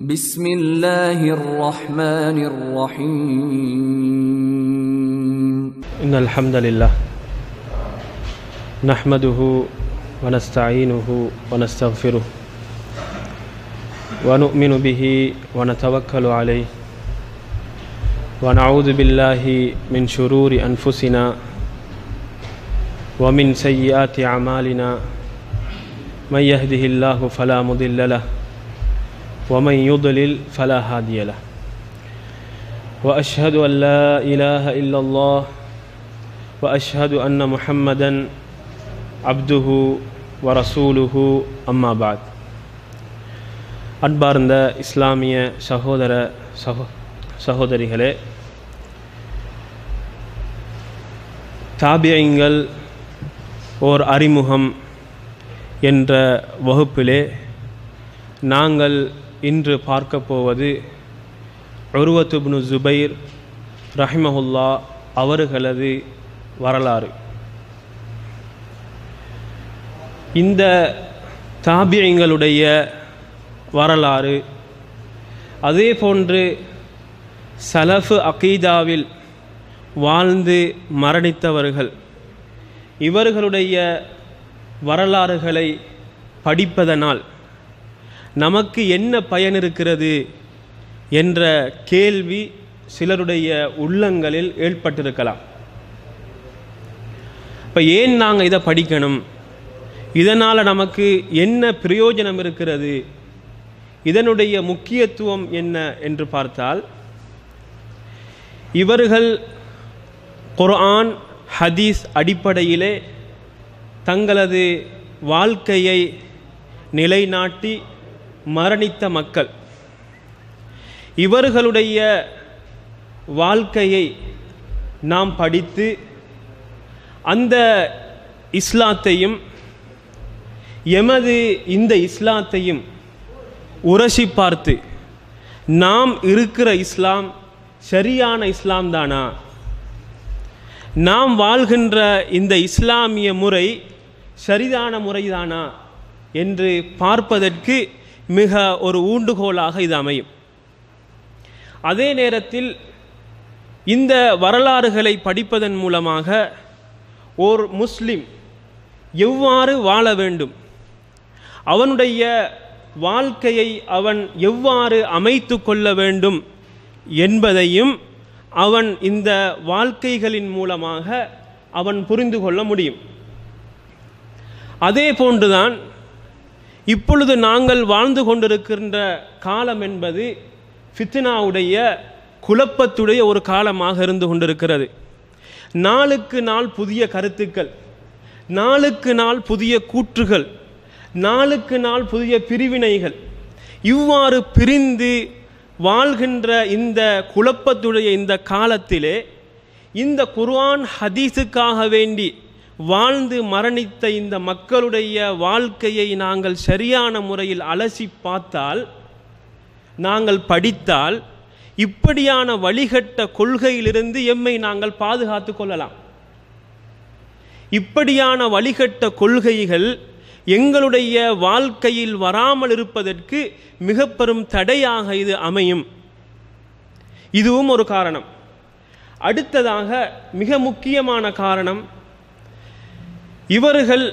بسم الله الرحمن الرحيم إن الحمد لله نحمده ونستعينه ونستغفره ونؤمن به ونتوكل عليه ونعوذ بالله من شرور أنفسنا ومن سيئات أعمالنا من يهده الله فلا مضل له ومن يضلل فلا هادي له واشهد ان لا اله الا الله واشهد ان محمدا عبده ورسوله اما بعد அன்பார்ந்த இஸ்லாமிய சகோதர சகோ சகோதரிகளே தாபியங்கள் ஓர் அறிமுகம் என்ற வகுப்பிலே நாங்கள் இன்று பார்க்க போவது உருவத்துப்னு ஜுபைர் ரஹிமஹுல்லா அவர்களது வரலாறு இந்த தாபியங்களுடைய வரலாறு அதே போன்று சலஃபு அகீதாவில் வாழ்ந்து மரணித்தவர்கள் இவர்களுடைய வரலாறுகளை படிப்பதனால் நமக்கு என்ன பயன் இருக்கிறது என்ற கேள்வி சிலருடைய உள்ளங்களில் ஏற்பட்டிருக்கலாம் இப்போ ஏன் நாங்கள் இதை படிக்கணும் இதனால் நமக்கு என்ன பிரயோஜனம் இருக்கிறது இதனுடைய முக்கியத்துவம் என்ன என்று பார்த்தால் இவர்கள் குர்ஆன் ஹதீஸ் அடிப்படையிலே தங்களது வாழ்க்கையை நிலைநாட்டி மரணித்த மக்கள் இவர்களுடைய வாழ்க்கையை நாம் படித்து அந்த இஸ்லாத்தையும் எமது இந்த இஸ்லாத்தையும் உரசி பார்த்து நாம் இருக்கிற இஸ்லாம் சரியான இஸ்லாம் தானா நாம் வாழ்கின்ற இந்த இஸ்லாமிய முறை சரிதான முறைதானா என்று பார்ப்பதற்கு மிக ஒரு ஊண்டுகோலாக இது அமையும் அதே நேரத்தில் இந்த வரலாறுகளை படிப்பதன் மூலமாக ஓர் முஸ்லிம் எவ்வாறு வாழ வேண்டும் அவனுடைய வாழ்க்கையை அவன் எவ்வாறு அமைத்து கொள்ள வேண்டும் என்பதையும் அவன் இந்த வாழ்க்கைகளின் மூலமாக அவன் புரிந்து கொள்ள முடியும் அதே போன்றுதான் இப்பொழுது நாங்கள் வாழ்ந்து கொண்டிருக்கின்ற காலம் என்பது ஃபித்னாவுடைய குழப்பத்துடைய ஒரு காலமாக இருந்து கொண்டிருக்கிறது நாளுக்கு நாள் புதிய கருத்துக்கள் நாளுக்கு நாள் புதிய கூற்றுகள் நாளுக்கு நாள் புதிய பிரிவினைகள் இவ்வாறு பிரிந்து வாழ்கின்ற இந்த குழப்பத்துடைய இந்த காலத்திலே இந்த குர்ஆன் ஹதீஸுக்காக வேண்டி வாழ்ந்து மரணித்த இந்த மக்களுடைய வாழ்க்கையை நாங்கள் சரியான முறையில் அலசி பார்த்தால் நாங்கள் படித்தால் இப்படியான வழிகட்ட கொள்கையிலிருந்து எம்மை நாங்கள் பாதுகாத்து கொள்ளலாம் இப்படியான வழிகட்ட கொள்கைகள் எங்களுடைய வாழ்க்கையில் வராமல் இருப்பதற்கு மிக பெரும் தடையாக இது அமையும் இதுவும் ஒரு காரணம் அடுத்ததாக மிக முக்கியமான காரணம் இவர்கள்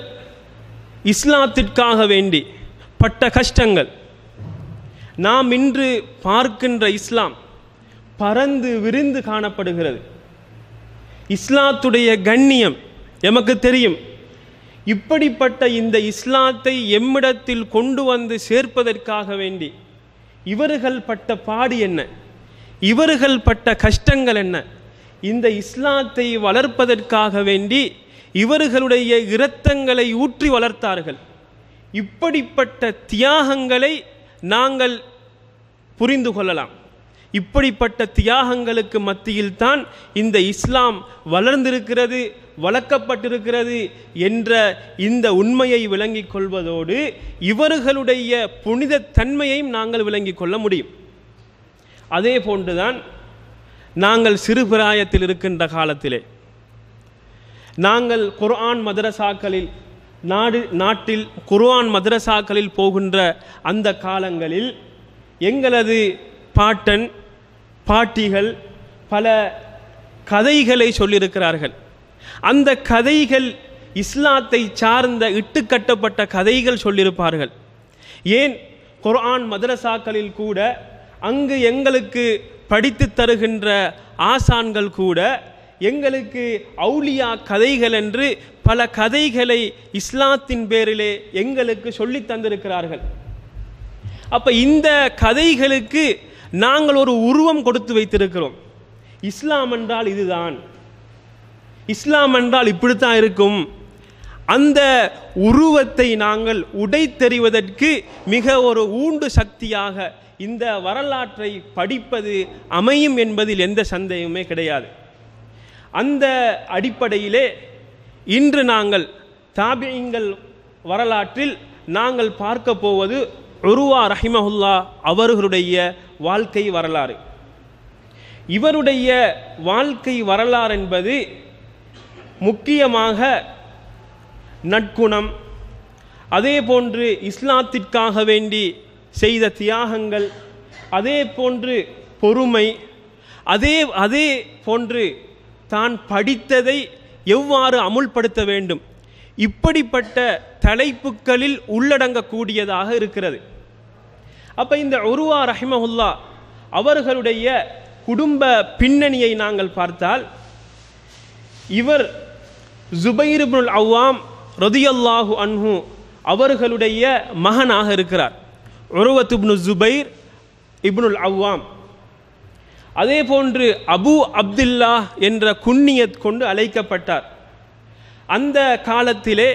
இஸ்லாத்திற்காக வேண்டி பட்ட கஷ்டங்கள் நாம் இன்று பார்க்கின்ற இஸ்லாம் பறந்து விரிந்து காணப்படுகிறது இஸ்லாத்துடைய கண்ணியம் எமக்கு தெரியும் இப்படிப்பட்ட இந்த இஸ்லாத்தை எம்மிடத்தில் கொண்டு வந்து சேர்ப்பதற்காக வேண்டி இவர்கள் பட்ட பாடு என்ன இவர்கள் பட்ட கஷ்டங்கள் என்ன இந்த இஸ்லாத்தை வளர்ப்பதற்காக வேண்டி இவர்களுடைய இரத்தங்களை ஊற்றி வளர்த்தார்கள் இப்படிப்பட்ட தியாகங்களை நாங்கள் புரிந்து கொள்ளலாம் இப்படிப்பட்ட தியாகங்களுக்கு மத்தியில்தான் இந்த இஸ்லாம் வளர்ந்திருக்கிறது வளர்க்கப்பட்டிருக்கிறது என்ற இந்த உண்மையை விளங்கிக் கொள்வதோடு இவர்களுடைய புனித தன்மையையும் நாங்கள் விளங்கிக் கொள்ள முடியும் அதே போன்றுதான் நாங்கள் சிறுபிராயத்தில் இருக்கின்ற காலத்திலே நாங்கள் குர்ஆன் மதரசாக்களில் நாடு நாட்டில் குர்ஆன் மதரசாக்களில் போகின்ற அந்த காலங்களில் எங்களது பாட்டன் பாட்டிகள் பல கதைகளை சொல்லியிருக்கிறார்கள் அந்த கதைகள் இஸ்லாத்தை சார்ந்த இட்டுக்கட்டப்பட்ட கதைகள் சொல்லியிருப்பார்கள் ஏன் குர்ஆன் மதரசாக்களில் கூட அங்கு எங்களுக்கு படித்து தருகின்ற ஆசான்கள் கூட எங்களுக்கு அவுலியா கதைகள் என்று பல கதைகளை இஸ்லாத்தின் பேரிலே எங்களுக்கு சொல்லி தந்திருக்கிறார்கள் அப்போ இந்த கதைகளுக்கு நாங்கள் ஒரு உருவம் கொடுத்து வைத்திருக்கிறோம் இஸ்லாம் என்றால் இதுதான் இஸ்லாம் என்றால் இப்படித்தான் இருக்கும் அந்த உருவத்தை நாங்கள் உடை தெரிவதற்கு மிக ஒரு ஊண்டு சக்தியாக இந்த வரலாற்றை படிப்பது அமையும் என்பதில் எந்த சந்தேகமே கிடையாது அந்த அடிப்படையிலே இன்று நாங்கள் தாபியங்கள் வரலாற்றில் நாங்கள் பார்க்க போவது உருவா ரஹிமஹுல்லா அவர்களுடைய வாழ்க்கை வரலாறு இவருடைய வாழ்க்கை வரலாறு என்பது முக்கியமாக நட்குணம் அதே போன்று இஸ்லாத்திற்காக வேண்டி செய்த தியாகங்கள் அதே போன்று பொறுமை அதே அதே போன்று தான் படித்ததை எவ்வாறு அமுல்படுத்த வேண்டும் இப்படிப்பட்ட தலைப்புக்களில் உள்ளடங்கக்கூடியதாக இருக்கிறது அப்போ இந்த உருவா ரஹிமஹுல்லா அவர்களுடைய குடும்ப பின்னணியை நாங்கள் பார்த்தால் இவர் ஜுபைருபுல் அவ்வாம் ரதியல்லாஹு அன்ஹு அவர்களுடைய மகனாக இருக்கிறார் இப்னு ஜுபைர் இப்னுல் அவ்வாம் அதே போன்று அபு அப்துல்லா என்ற குன்னியத் கொண்டு அழைக்கப்பட்டார் அந்த காலத்திலே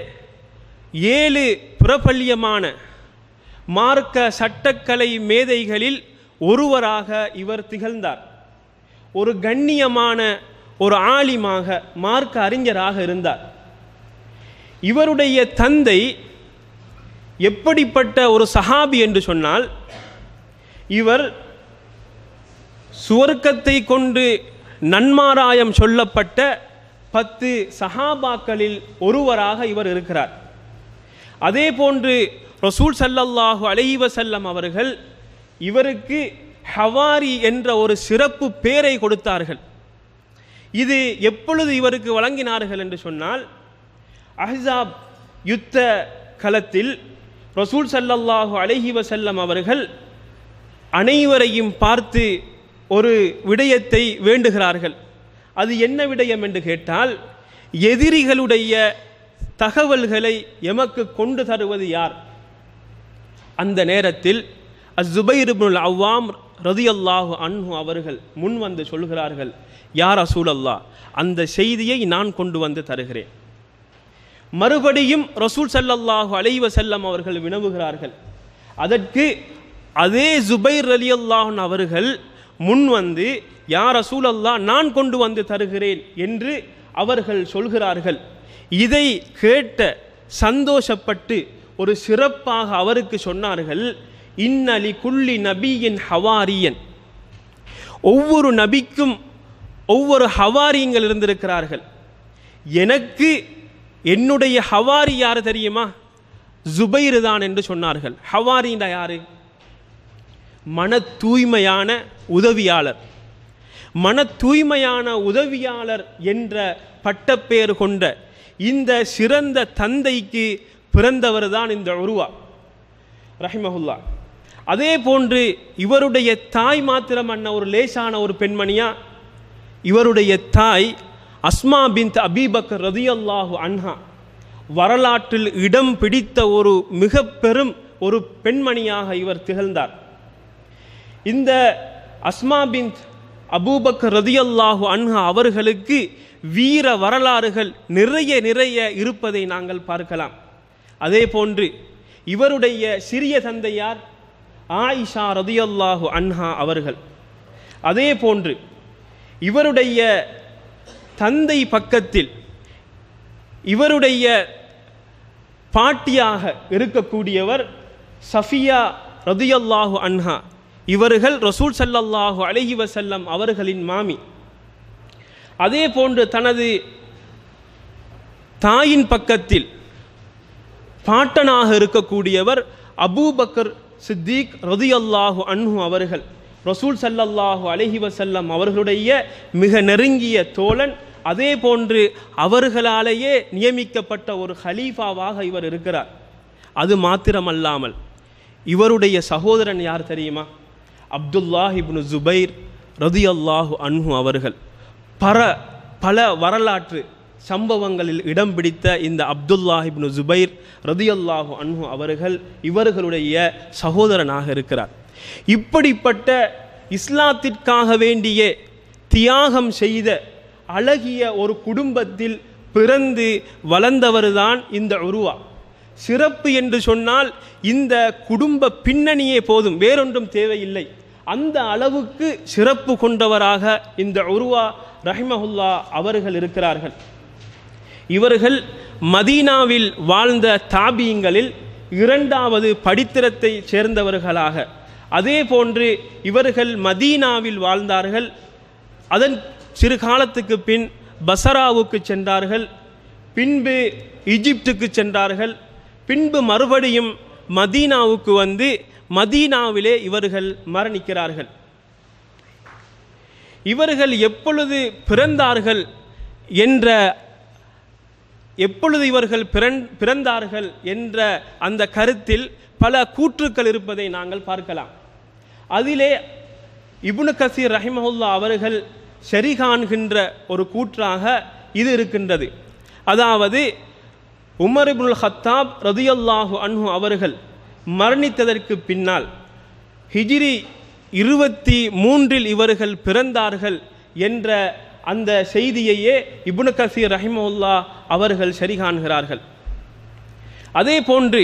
ஏழு புறப்பள்ளியமான மார்க்க சட்டக்கலை மேதைகளில் ஒருவராக இவர் திகழ்ந்தார் ஒரு கண்ணியமான ஒரு ஆலிமாக மார்க்க அறிஞராக இருந்தார் இவருடைய தந்தை எப்படிப்பட்ட ஒரு சஹாபி என்று சொன்னால் இவர் சுவர்க்கத்தை கொண்டு நன்மாராயம் சொல்லப்பட்ட பத்து சஹாபாக்களில் ஒருவராக இவர் இருக்கிறார் அதே போன்று ரசூல் சல்லல்லாஹு அலைவசல்லம் அவர்கள் இவருக்கு ஹவாரி என்ற ஒரு சிறப்பு பேரை கொடுத்தார்கள் இது எப்பொழுது இவருக்கு வழங்கினார்கள் என்று சொன்னால் அஹாப் யுத்த களத்தில் ரசூல் சல்லல்லாஹு அலஹி வசல்லம் அவர்கள் அனைவரையும் பார்த்து ஒரு விடயத்தை வேண்டுகிறார்கள் அது என்ன விடயம் என்று கேட்டால் எதிரிகளுடைய தகவல்களை எமக்கு கொண்டு தருவது யார் அந்த நேரத்தில் அசுபைருபுல் அவ்வாம் ரதியல்லாஹு அன்ஹு அவர்கள் முன் வந்து சொல்கிறார்கள் யார் அசூலல்லா அந்த செய்தியை நான் கொண்டு வந்து தருகிறேன் மறுபடியும் ரசூல் சல்லல்லாஹு அலைவ செல்லம் அவர்கள் வினவுகிறார்கள் அதற்கு அதே ஜுபைர் அலி அல்லாஹன் அவர்கள் முன் வந்து யார் ரசூலல்லா நான் கொண்டு வந்து தருகிறேன் என்று அவர்கள் சொல்கிறார்கள் இதை கேட்ட சந்தோஷப்பட்டு ஒரு சிறப்பாக அவருக்கு சொன்னார்கள் இன்னலி குள்ளி நபியின் ஹவாரியன் ஒவ்வொரு நபிக்கும் ஒவ்வொரு ஹவாரியங்கள் இருந்திருக்கிறார்கள் எனக்கு என்னுடைய ஹவாரி யார் தெரியுமா ஜுபைர் தான் என்று சொன்னார்கள் ஹவாரின்டா யாரு மன தூய்மையான உதவியாளர் மன தூய்மையான உதவியாளர் என்ற பட்டப்பேர் கொண்ட இந்த சிறந்த தந்தைக்கு பிறந்தவர் தான் இந்த உருவா ரஹிமஹுல்லா அதே போன்று இவருடைய தாய் மாத்திரம் அண்ண ஒரு லேசான ஒரு பெண்மணியா இவருடைய தாய் அஸ்மா பின் அபீபக் ரதியல்லாஹு அன்ஹா வரலாற்றில் இடம் பிடித்த ஒரு மிக பெரும் ஒரு பெண்மணியாக இவர் திகழ்ந்தார் இந்த அஸ்மா பின் அபூபக் ரதியல்லாஹு அன்ஹா அவர்களுக்கு வீர வரலாறுகள் நிறைய நிறைய இருப்பதை நாங்கள் பார்க்கலாம் அதே போன்று இவருடைய சிறிய தந்தையார் ஆயிஷா ரதியல்லாஹு அன்ஹா அவர்கள் அதே போன்று இவருடைய தந்தை பக்கத்தில் இவருடைய பாட்டியாக இருக்கக்கூடியவர் சஃபியா ரதியல்லாஹு அன்ஹா இவர்கள் ரசூல் சல்லல்லாஹு அலஹி வசல்லம் அவர்களின் மாமி அதே போன்று தனது தாயின் பக்கத்தில் பாட்டனாக இருக்கக்கூடியவர் அபூபக்கர் சித்திக் அல்லாஹு அன்ஹு அவர்கள் ரசூல் சல்லல்லாஹு அலஹி வசல்லம் அவர்களுடைய மிக நெருங்கிய தோழன் அதே போன்று அவர்களாலேயே நியமிக்கப்பட்ட ஒரு ஹலீஃபாவாக இவர் இருக்கிறார் அது மாத்திரமல்லாமல் இவருடைய சகோதரன் யார் தெரியுமா அப்துல்லாஹிப்னு ஜுபைர் ரதி அல்லாஹு அன்ஹு அவர்கள் பர பல வரலாற்று சம்பவங்களில் இடம் பிடித்த இந்த அப்துல்லாஹிப்னு ஜுபைர் ரதி அல்லாஹு அன்ஹு அவர்கள் இவர்களுடைய சகோதரனாக இருக்கிறார் இப்படிப்பட்ட இஸ்லாத்திற்காக வேண்டியே தியாகம் செய்த அழகிய ஒரு குடும்பத்தில் பிறந்து வளர்ந்தவர்தான் இந்த உருவா சிறப்பு என்று சொன்னால் இந்த குடும்ப பின்னணியே போதும் வேறொன்றும் தேவையில்லை அந்த அளவுக்கு சிறப்பு கொண்டவராக இந்த உருவா ரஹிமஹுல்லா அவர்கள் இருக்கிறார்கள் இவர்கள் மதீனாவில் வாழ்ந்த தாபியங்களில் இரண்டாவது படித்திரத்தை சேர்ந்தவர்களாக அதே போன்று இவர்கள் மதீனாவில் வாழ்ந்தார்கள் அதன் சிறு காலத்துக்கு பின் பசராவுக்கு சென்றார்கள் பின்பு இஜிப்துக்கு சென்றார்கள் பின்பு மறுபடியும் மதீனாவுக்கு வந்து மதீனாவிலே இவர்கள் மரணிக்கிறார்கள் இவர்கள் எப்பொழுது பிறந்தார்கள் என்ற எப்பொழுது இவர்கள் பிறந்தார்கள் என்ற அந்த கருத்தில் பல கூற்றுக்கள் இருப்பதை நாங்கள் பார்க்கலாம் அதிலே இபுனு கசீர் ரஹிமஹுல்லா அவர்கள் சரி காண்கின்ற ஒரு கூற்றாக இது இருக்கின்றது அதாவது உமர் இபுல் ஹத்தாப் ரதியல்லாஹு அன்ஹு அவர்கள் மரணித்ததற்கு பின்னால் ஹிஜிரி இருபத்தி மூன்றில் இவர்கள் பிறந்தார்கள் என்ற அந்த செய்தியையே இபுன கசீர் ரஹிமுல்லா அவர்கள் சரிகாண்கிறார்கள் அதே போன்று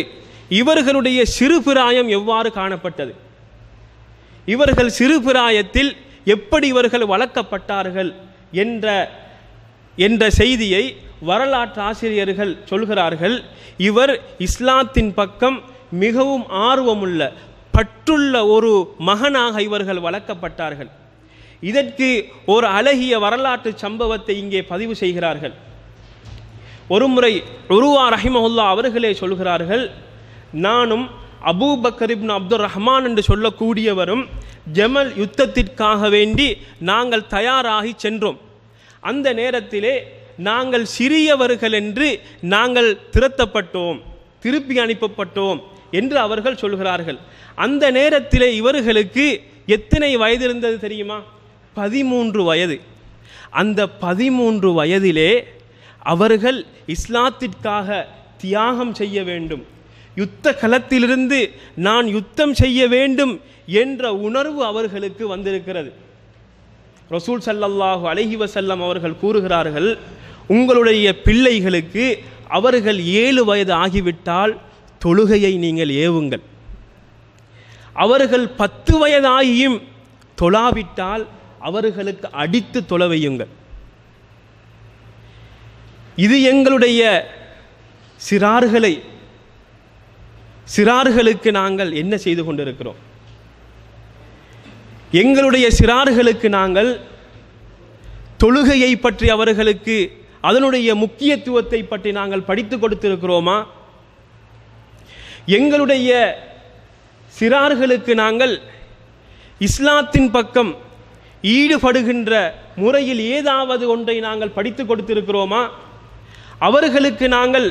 இவர்களுடைய சிறு பிராயம் எவ்வாறு காணப்பட்டது இவர்கள் சிறு பிராயத்தில் எப்படி இவர்கள் வளர்க்கப்பட்டார்கள் என்ற என்ற செய்தியை வரலாற்று ஆசிரியர்கள் சொல்கிறார்கள் இவர் இஸ்லாத்தின் பக்கம் மிகவும் ஆர்வமுள்ள பற்றுள்ள ஒரு மகனாக இவர்கள் வளர்க்கப்பட்டார்கள் இதற்கு ஒரு அழகிய வரலாற்று சம்பவத்தை இங்கே பதிவு செய்கிறார்கள் ஒருமுறை உருவா ரஹிமஹுல்லா அவர்களே சொல்கிறார்கள் நானும் அபூ பக்கரிப்னு அப்துல் ரஹ்மான் என்று சொல்லக்கூடியவரும் ஜமல் யுத்தத்திற்காக வேண்டி நாங்கள் தயாராகி சென்றோம் அந்த நேரத்திலே நாங்கள் சிறியவர்கள் என்று நாங்கள் திரத்தப்பட்டோம் திருப்பி அனுப்பப்பட்டோம் என்று அவர்கள் சொல்கிறார்கள் அந்த நேரத்தில் இவர்களுக்கு எத்தனை வயது இருந்தது தெரியுமா பதிமூன்று வயது அந்த பதிமூன்று வயதிலே அவர்கள் இஸ்லாத்திற்காக தியாகம் செய்ய வேண்டும் யுத்த களத்திலிருந்து நான் யுத்தம் செய்ய வேண்டும் என்ற உணர்வு அவர்களுக்கு வந்திருக்கிறது ரசூல் சல்லல்லாஹு அலஹி வசல்லம் அவர்கள் கூறுகிறார்கள் உங்களுடைய பிள்ளைகளுக்கு அவர்கள் ஏழு வயது ஆகிவிட்டால் தொழுகையை நீங்கள் ஏவுங்கள் அவர்கள் பத்து வயதாகியும் தொழாவிட்டால் அவர்களுக்கு அடித்து தொலைவையுங்கள் இது எங்களுடைய சிறார்களை சிறார்களுக்கு நாங்கள் என்ன செய்து கொண்டிருக்கிறோம் எங்களுடைய சிறார்களுக்கு நாங்கள் தொழுகையை பற்றி அவர்களுக்கு அதனுடைய முக்கியத்துவத்தை பற்றி நாங்கள் படித்து கொடுத்திருக்கிறோமா எங்களுடைய சிறார்களுக்கு நாங்கள் இஸ்லாத்தின் பக்கம் ஈடுபடுகின்ற முறையில் ஏதாவது ஒன்றை நாங்கள் படித்து கொடுத்திருக்கிறோமா அவர்களுக்கு நாங்கள்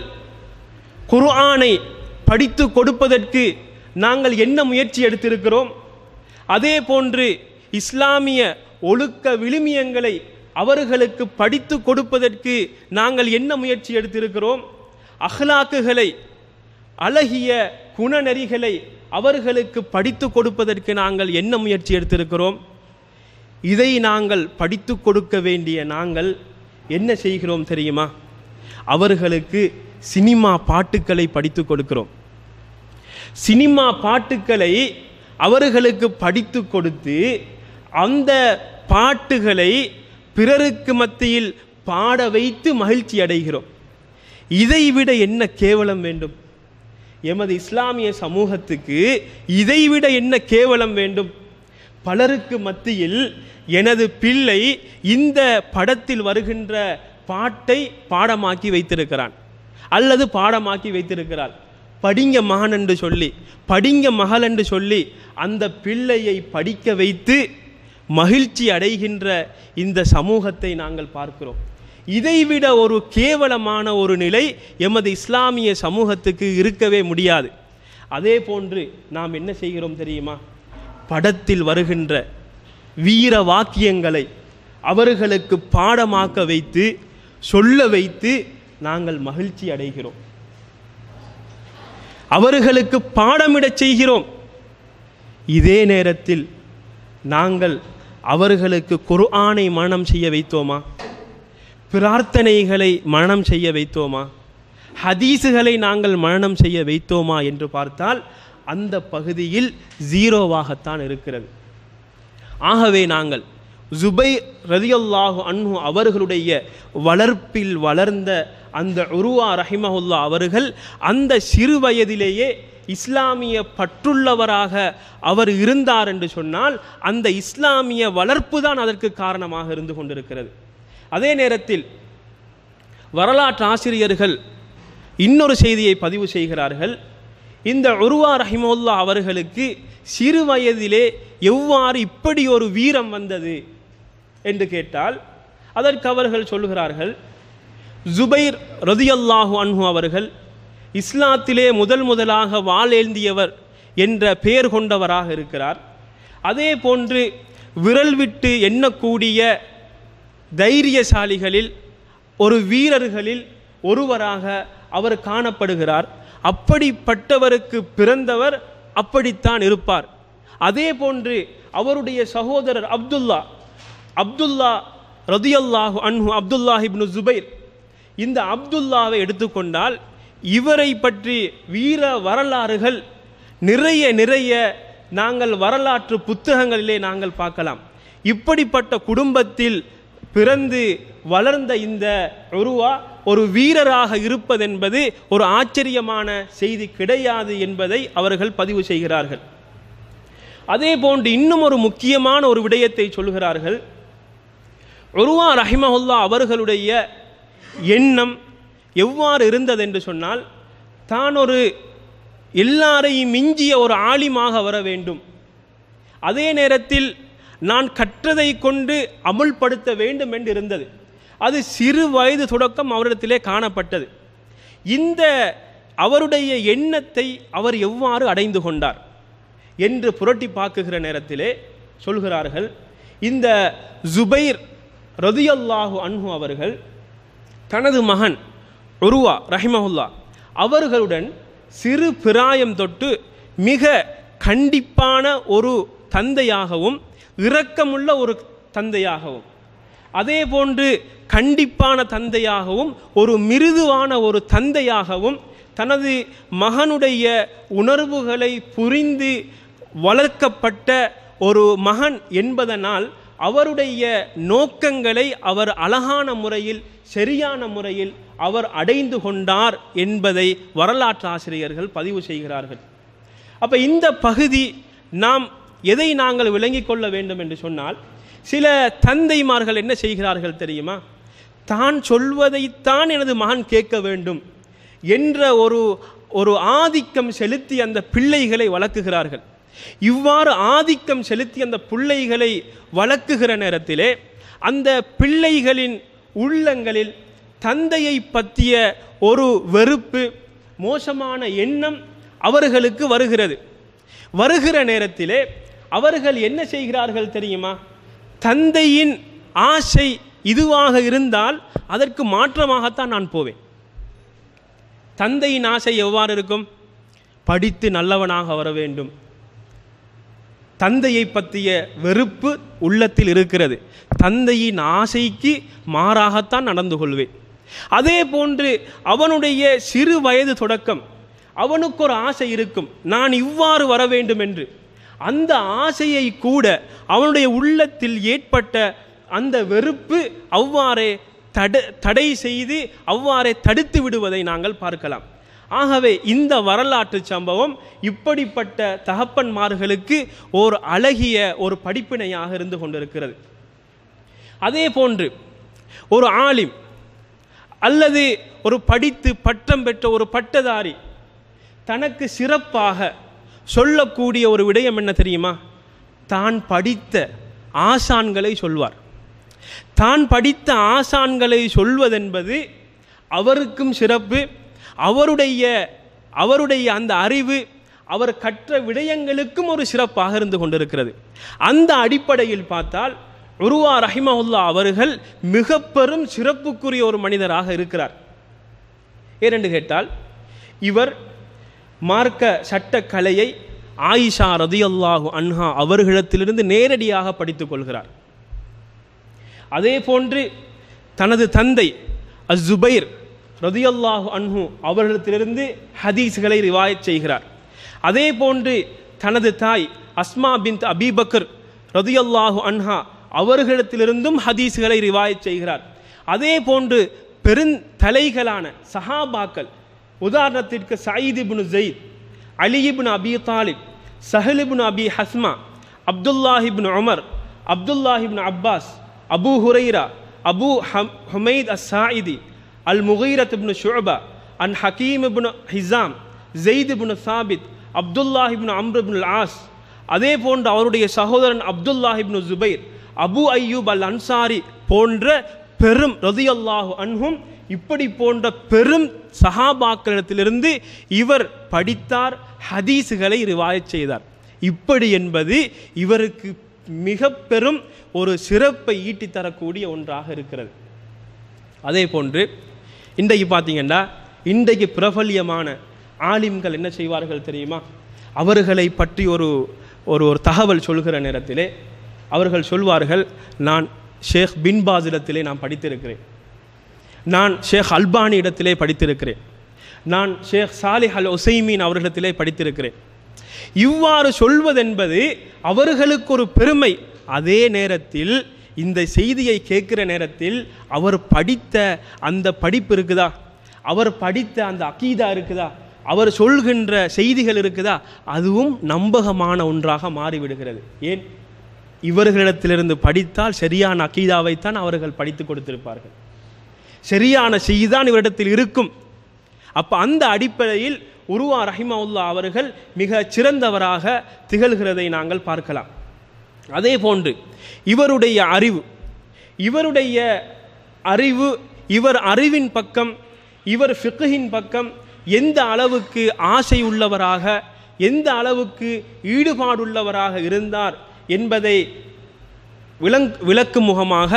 குர்ஆனை படித்து கொடுப்பதற்கு நாங்கள் என்ன முயற்சி எடுத்திருக்கிறோம் அதே போன்று இஸ்லாமிய ஒழுக்க விழுமியங்களை அவர்களுக்கு படித்து கொடுப்பதற்கு நாங்கள் என்ன முயற்சி எடுத்திருக்கிறோம் அஹ்லாக்குகளை அழகிய குணநெறிகளை அவர்களுக்கு படித்து கொடுப்பதற்கு நாங்கள் என்ன முயற்சி எடுத்திருக்கிறோம் இதை நாங்கள் படித்து கொடுக்க வேண்டிய நாங்கள் என்ன செய்கிறோம் தெரியுமா அவர்களுக்கு சினிமா பாட்டுக்களை படித்து கொடுக்கிறோம் சினிமா பாட்டுக்களை அவர்களுக்கு படித்து கொடுத்து அந்த பாட்டுகளை பிறருக்கு மத்தியில் பாட வைத்து மகிழ்ச்சி அடைகிறோம் இதைவிட என்ன கேவலம் வேண்டும் எமது இஸ்லாமிய சமூகத்துக்கு இதைவிட என்ன கேவலம் வேண்டும் பலருக்கு மத்தியில் எனது பிள்ளை இந்த படத்தில் வருகின்ற பாட்டை பாடமாக்கி வைத்திருக்கிறான் அல்லது பாடமாக்கி வைத்திருக்கிறாள் படிங்க மகன் என்று சொல்லி படிங்க மகள் என்று சொல்லி அந்த பிள்ளையை படிக்க வைத்து மகிழ்ச்சி அடைகின்ற இந்த சமூகத்தை நாங்கள் பார்க்கிறோம் இதைவிட ஒரு கேவலமான ஒரு நிலை எமது இஸ்லாமிய சமூகத்துக்கு இருக்கவே முடியாது அதே போன்று நாம் என்ன செய்கிறோம் தெரியுமா படத்தில் வருகின்ற வீர வாக்கியங்களை அவர்களுக்கு பாடமாக்க வைத்து சொல்ல வைத்து நாங்கள் மகிழ்ச்சி அடைகிறோம் அவர்களுக்கு பாடமிடச் செய்கிறோம் இதே நேரத்தில் நாங்கள் அவர்களுக்கு குர்ஆனை மனம் செய்ய வைத்தோமா பிரார்த்தனைகளை மரணம் செய்ய வைத்தோமா ஹதீசுகளை நாங்கள் மரணம் செய்ய வைத்தோமா என்று பார்த்தால் அந்த பகுதியில் ஜீரோவாகத்தான் இருக்கிறது ஆகவே நாங்கள் ஜுபை ரதியுல்லாஹு அன்ஹு அவர்களுடைய வளர்ப்பில் வளர்ந்த அந்த உருவா ரஹிமஹுல்லா அவர்கள் அந்த சிறு வயதிலேயே இஸ்லாமிய பற்றுள்ளவராக அவர் இருந்தார் என்று சொன்னால் அந்த இஸ்லாமிய வளர்ப்பு தான் அதற்கு காரணமாக இருந்து கொண்டிருக்கிறது அதே நேரத்தில் வரலாற்று ஆசிரியர்கள் இன்னொரு செய்தியை பதிவு செய்கிறார்கள் இந்த உருவா ரஹிமோல்லா அவர்களுக்கு சிறு வயதிலே எவ்வாறு இப்படி ஒரு வீரம் வந்தது என்று கேட்டால் அதற்கு அவர்கள் சொல்கிறார்கள் ஜுபைர் ரதியல்லாஹு அன்ஹு அவர்கள் இஸ்லாத்திலே முதல் முதலாக வாழேந்தியவர் என்ற பெயர் கொண்டவராக இருக்கிறார் அதே போன்று விரல் விட்டு எண்ணக்கூடிய தைரியசாலிகளில் ஒரு வீரர்களில் ஒருவராக அவர் காணப்படுகிறார் அப்படிப்பட்டவருக்கு பிறந்தவர் அப்படித்தான் இருப்பார் அதே போன்று அவருடைய சகோதரர் அப்துல்லா அப்துல்லா ரதியல்லாஹு அன்ஹு அப்துல்லாஹிப்னு இப்னு ஜுபைர் இந்த அப்துல்லாவை எடுத்துக்கொண்டால் இவரை பற்றி வீர வரலாறுகள் நிறைய நிறைய நாங்கள் வரலாற்று புத்தகங்களிலே நாங்கள் பார்க்கலாம் இப்படிப்பட்ட குடும்பத்தில் பிறந்து வளர்ந்த இந்த உருவா ஒரு வீரராக இருப்பதென்பது ஒரு ஆச்சரியமான செய்தி கிடையாது என்பதை அவர்கள் பதிவு செய்கிறார்கள் அதே போன்று இன்னும் ஒரு முக்கியமான ஒரு விடயத்தை சொல்கிறார்கள் உருவா ரஹிமஹுல்லா அவர்களுடைய எண்ணம் எவ்வாறு இருந்ததென்று சொன்னால் தான் ஒரு எல்லாரையும் மிஞ்சிய ஒரு ஆலிமாக வர வேண்டும் அதே நேரத்தில் நான் கற்றதை கொண்டு அமுல்படுத்த வேண்டும் என்று இருந்தது அது சிறு வயது தொடக்கம் அவரிடத்திலே காணப்பட்டது இந்த அவருடைய எண்ணத்தை அவர் எவ்வாறு அடைந்து கொண்டார் என்று புரட்டி பார்க்குகிற நேரத்திலே சொல்கிறார்கள் இந்த ஜுபைர் ரதியல்லாஹு அன்ஹு அவர்கள் தனது மகன் உருவா ரஹிமஹுல்லா அவர்களுடன் சிறு பிராயம் தொட்டு மிக கண்டிப்பான ஒரு தந்தையாகவும் இரக்கமுள்ள ஒரு தந்தையாகவும் அதே போன்று கண்டிப்பான தந்தையாகவும் ஒரு மிருதுவான ஒரு தந்தையாகவும் தனது மகனுடைய உணர்வுகளை புரிந்து வளர்க்கப்பட்ட ஒரு மகன் என்பதனால் அவருடைய நோக்கங்களை அவர் அழகான முறையில் சரியான முறையில் அவர் அடைந்து கொண்டார் என்பதை வரலாற்று ஆசிரியர்கள் பதிவு செய்கிறார்கள் அப்போ இந்த பகுதி நாம் எதை நாங்கள் விளங்கி கொள்ள வேண்டும் என்று சொன்னால் சில தந்தைமார்கள் என்ன செய்கிறார்கள் தெரியுமா தான் சொல்வதைத்தான் எனது மகன் கேட்க வேண்டும் என்ற ஒரு ஒரு ஆதிக்கம் செலுத்தி அந்த பிள்ளைகளை வளர்க்குகிறார்கள் இவ்வாறு ஆதிக்கம் செலுத்தி அந்த பிள்ளைகளை வளர்க்குகிற நேரத்திலே அந்த பிள்ளைகளின் உள்ளங்களில் தந்தையை பற்றிய ஒரு வெறுப்பு மோசமான எண்ணம் அவர்களுக்கு வருகிறது வருகிற நேரத்திலே அவர்கள் என்ன செய்கிறார்கள் தெரியுமா தந்தையின் ஆசை இதுவாக இருந்தால் அதற்கு மாற்றமாகத்தான் நான் போவேன் தந்தையின் ஆசை எவ்வாறு இருக்கும் படித்து நல்லவனாக வர வேண்டும் தந்தையை பற்றிய வெறுப்பு உள்ளத்தில் இருக்கிறது தந்தையின் ஆசைக்கு மாறாகத்தான் நடந்து கொள்வேன் அதே போன்று அவனுடைய சிறு வயது தொடக்கம் அவனுக்கு ஒரு ஆசை இருக்கும் நான் இவ்வாறு வர வேண்டும் என்று அந்த ஆசையை கூட அவனுடைய உள்ளத்தில் ஏற்பட்ட அந்த வெறுப்பு அவ்வாறே தட தடை செய்து அவ்வாறே தடுத்து விடுவதை நாங்கள் பார்க்கலாம் ஆகவே இந்த வரலாற்று சம்பவம் இப்படிப்பட்ட தகப்பன்மார்களுக்கு ஒரு அழகிய ஒரு படிப்பினையாக இருந்து கொண்டிருக்கிறது அதே போன்று ஒரு ஆலிம் அல்லது ஒரு படித்து பட்டம் பெற்ற ஒரு பட்டதாரி தனக்கு சிறப்பாக சொல்லக்கூடிய ஒரு விடயம் என்ன தெரியுமா தான் படித்த ஆசான்களை சொல்வார் தான் படித்த ஆசான்களை சொல்வதென்பது அவருக்கும் சிறப்பு அவருடைய அவருடைய அந்த அறிவு அவர் கற்ற விடயங்களுக்கும் ஒரு சிறப்பாக இருந்து கொண்டிருக்கிறது அந்த அடிப்படையில் பார்த்தால் உருவா ரஹிமஹுல்லா அவர்கள் மிக பெரும் சிறப்புக்குரிய ஒரு மனிதராக இருக்கிறார் ஏனென்று கேட்டால் இவர் மார்க்க சட்டக்கலையை ஆயிஷா ரதியல்லாஹு அன்ஹா அவர்களிடத்திலிருந்து நேரடியாக படித்துக் கொள்கிறார் அதே போன்று தனது தந்தை அசுபைர் ரதியல்லாஹு அன்ஹு அவர்களிடத்திலிருந்து ஹதீஸ்களை ரிவாயத் செய்கிறார் அதே போன்று தனது தாய் அஸ்மா பின் அபிபக்கர் ரதியல்லாஹு அன்ஹா அவர்களிடத்திலிருந்தும் ஹதீஸ்களை ரிவாயத் செய்கிறார் அதே போன்று பெருந்தலைகளான சஹாபாக்கள் உதாரணத்திற்கு Saeed ibn Zaid Ali ibn Abi Talib Sahl ibn Abi Hathma Abdullah ibn Umar Abdullah ibn Abbas Abu Hurairah Abu ஹம் Humaid as Saidi al Mughirah ibn Shuba அன் Hakim ibn Hisham Zaid ibn Thabit Abdullah ibn அம்ருபின் as அதே போன்று அவருடைய சகோதரன் அப்துல்லாஹிப்னு ஜுபைர் அபு ஐயூப் அல் அன்சாரி போன்ற பெரும் ரதியல்லாஹு அன்ஹும் இப்படி போன்ற பெரும் சகாபாக்களிடத்திலிருந்து இவர் படித்தார் ஹதீஸுகளை ரிவாய் செய்தார் இப்படி என்பது இவருக்கு மிக பெரும் ஒரு சிறப்பை ஈட்டி தரக்கூடிய ஒன்றாக இருக்கிறது அதே போன்று இன்றைக்கு பார்த்தீங்கன்னா இன்றைக்கு பிரபல்யமான ஆலிம்கள் என்ன செய்வார்கள் தெரியுமா அவர்களை பற்றி ஒரு ஒரு ஒரு தகவல் சொல்கிற நேரத்திலே அவர்கள் சொல்வார்கள் நான் ஷேக் பின்பாஸிடத்திலே நான் படித்திருக்கிறேன் நான் ஷேக் அல்பானி இடத்திலே படித்திருக்கிறேன் நான் ஷேக் சாலிஹ் அல் ஒசைமீன் அவர்களிடத்திலே படித்திருக்கிறேன் இவ்வாறு சொல்வதென்பது அவர்களுக்கு ஒரு பெருமை அதே நேரத்தில் இந்த செய்தியை கேட்குற நேரத்தில் அவர் படித்த அந்த படிப்பு இருக்குதா அவர் படித்த அந்த அக்கீதா இருக்குதா அவர் சொல்கின்ற செய்திகள் இருக்குதா அதுவும் நம்பகமான ஒன்றாக மாறிவிடுகிறது ஏன் இவர்களிடத்திலிருந்து படித்தால் சரியான அக்கீதாவைத்தான் அவர்கள் படித்து கொடுத்திருப்பார்கள் சரியான செய்தான் இவரிடத்தில் இருக்கும் அப்போ அந்த அடிப்படையில் உருவா ரஹிமவுல்லா அவர்கள் மிக சிறந்தவராக திகழ்கிறதை நாங்கள் பார்க்கலாம் அதே போன்று இவருடைய அறிவு இவருடைய அறிவு இவர் அறிவின் பக்கம் இவர் ஃபிக்குகின் பக்கம் எந்த அளவுக்கு ஆசை உள்ளவராக எந்த அளவுக்கு ஈடுபாடுள்ளவராக இருந்தார் என்பதை விலங் விளக்கு முகமாக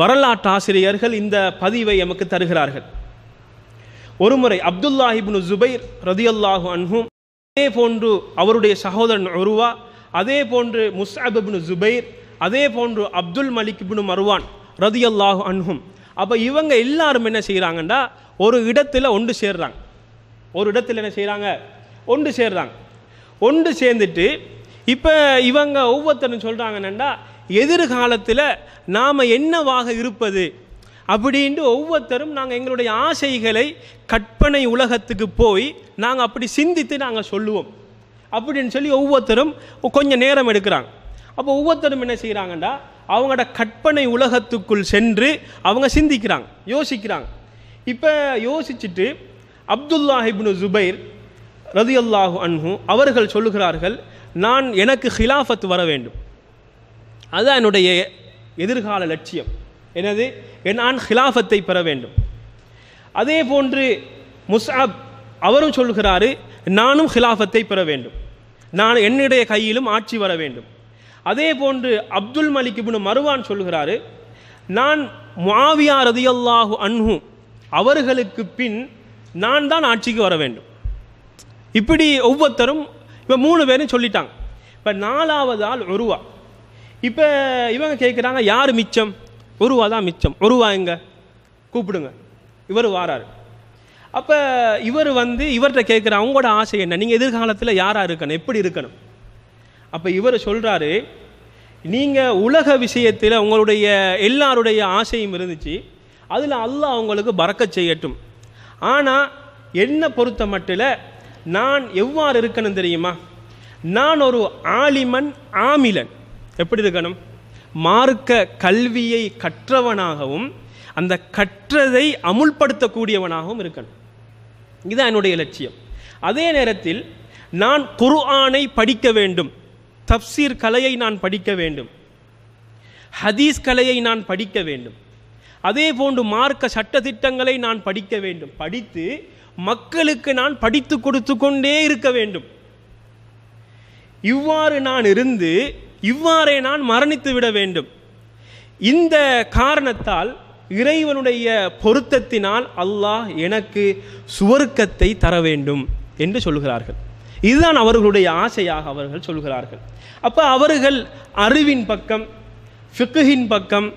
வரலாற்று ஆசிரியர்கள் இந்த பதிவை எமக்கு தருகிறார்கள் ஒருமுறை அப்துல்லாஹிப்னு ஜுபைர் ரதியல்லாஹு அன்ஹும் அதே போன்று அவருடைய சகோதரன் அருவா அதே போன்று முஸ்அபிப்னு ஜுபைர் அதே போன்று அப்துல் மலிக் மருவான் ரதியல்லாஹு அன்ஹும் அப்போ இவங்க எல்லாரும் என்ன செய்கிறாங்கண்டா ஒரு இடத்துல ஒன்று சேர்றாங்க ஒரு இடத்துல என்ன செய்கிறாங்க ஒன்று சேர்றாங்க ஒன்று சேர்ந்துட்டு இப்போ இவங்க ஒவ்வொருத்தரும் சொல்கிறாங்கன்னா எதிர்காலத்தில் நாம் என்னவாக இருப்பது அப்படின்ட்டு ஒவ்வொருத்தரும் நாங்கள் எங்களுடைய ஆசைகளை கற்பனை உலகத்துக்கு போய் நாங்கள் அப்படி சிந்தித்து நாங்கள் சொல்லுவோம் அப்படின்னு சொல்லி ஒவ்வொருத்தரும் கொஞ்சம் நேரம் எடுக்கிறாங்க அப்போ ஒவ்வொருத்தரும் என்ன செய்கிறாங்கண்டா அவங்களோட கற்பனை உலகத்துக்குள் சென்று அவங்க சிந்திக்கிறாங்க யோசிக்கிறாங்க இப்போ யோசிச்சுட்டு அப்துல்லா ஹிப்னு ஜுபைர் ரதியுல்லாஹு அன்ஹு அவர்கள் சொல்லுகிறார்கள் நான் எனக்கு ஹிலாஃபத் வர வேண்டும் அதுதான் என்னுடைய எதிர்கால லட்சியம் எனது நான் ஹிலாஃபத்தை பெற வேண்டும் அதே போன்று முஸ்அப் அவரும் சொல்கிறாரு நானும் ஹிலாஃபத்தை பெற வேண்டும் நான் என்னுடைய கையிலும் ஆட்சி வர வேண்டும் அதே போன்று அப்துல் மலிக் இப்னு மருவான் சொல்கிறாரு நான் மாவியா ரதியல்லாஹு அன்ஹு அவர்களுக்கு பின் நான் தான் ஆட்சிக்கு வர வேண்டும் இப்படி ஒவ்வொருத்தரும் இப்போ மூணு பேரும் சொல்லிட்டாங்க இப்போ நாலாவது ஆள் உருவா இப்போ இவங்க கேட்குறாங்க யார் மிச்சம் ஒருவா தான் மிச்சம் ஒருவா எங்க கூப்பிடுங்க இவர் வாராரு அப்போ இவர் வந்து இவர்கிட்ட கேட்குற அவங்களோட ஆசை என்ன நீங்கள் எதிர்காலத்தில் யாராக இருக்கணும் எப்படி இருக்கணும் அப்போ இவர் சொல்கிறாரு நீங்கள் உலக விஷயத்தில் உங்களுடைய எல்லாருடைய ஆசையும் இருந்துச்சு அதில் அல்லாஹ் அவங்களுக்கு பறக்க செய்யட்டும் ஆனால் என்னை பொறுத்த மட்டில் நான் எவ்வாறு இருக்கணும் தெரியுமா நான் ஒரு ஆலிமன் ஆமிலன் எப்படி இருக்கணும் மார்க்க கல்வியை கற்றவனாகவும் அந்த கற்றதை அமுல்படுத்தக்கூடியவனாகவும் இருக்கணும் இதுதான் என்னுடைய லட்சியம் அதே நேரத்தில் நான் குர்ஆனை படிக்க வேண்டும் தப்சீர் கலையை நான் படிக்க வேண்டும் ஹதீஸ் கலையை நான் படிக்க வேண்டும் அதே போன்று மார்க்க சட்ட திட்டங்களை நான் படிக்க வேண்டும் படித்து மக்களுக்கு நான் படித்து கொடுத்து கொண்டே இருக்க வேண்டும் இவ்வாறு நான் இருந்து இவ்வாறே நான் மரணித்து விட வேண்டும் இந்த காரணத்தால் இறைவனுடைய பொருத்தத்தினால் அல்லாஹ் எனக்கு சுவர்க்கத்தை தர வேண்டும் என்று சொல்கிறார்கள் இதுதான் அவர்களுடைய ஆசையாக அவர்கள் சொல்கிறார்கள் அப்போ அவர்கள் அறிவின் பக்கம் ஃபிக்குகின் பக்கம்